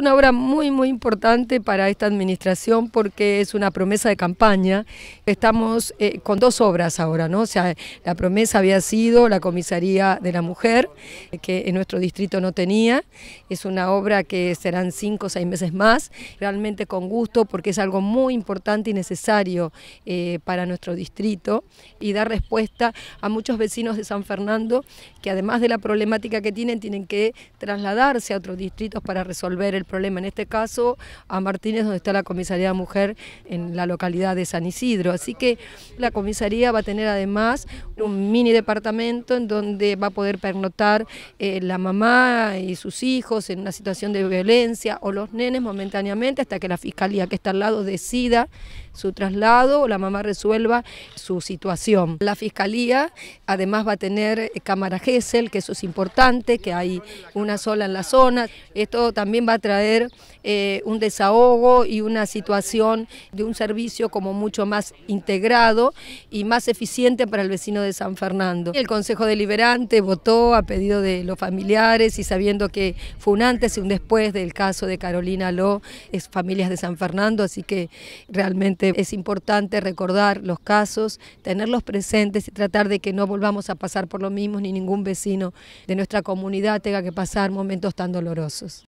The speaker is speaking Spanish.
Una obra muy, muy importante para esta administración porque es una promesa de campaña. Estamos eh, con dos obras ahora, ¿no? O sea, la promesa había sido la comisaría de la mujer, eh, que en nuestro distrito no tenía. Es una obra que serán cinco o seis meses más, realmente con gusto porque es algo muy importante y necesario eh, para nuestro distrito y dar respuesta a muchos vecinos de San Fernando que además de la problemática que tienen, tienen que trasladarse a otros distritos para resolver el problema, En este caso, a Martínez, donde está la comisaría de mujer en la localidad de San Isidro. Así que la comisaría va a tener además un mini departamento en donde va a poder pernotar eh, la mamá y sus hijos en una situación de violencia o los nenes momentáneamente hasta que la fiscalía que está al lado decida su traslado o la mamá resuelva su situación. La fiscalía además va a tener eh, cámara GESEL, que eso es importante, que hay una sola en la zona. Esto también va a traer eh, un desahogo y una situación de un servicio como mucho más integrado y más eficiente para el vecino de San Fernando. El Consejo Deliberante votó a pedido de los familiares y sabiendo que fue un antes y un después del caso de Carolina Ló, es familias de San Fernando, así que realmente es importante recordar los casos, tenerlos presentes y tratar de que no volvamos a pasar por lo mismo ni ningún vecino de nuestra comunidad tenga que pasar momentos tan dolorosos.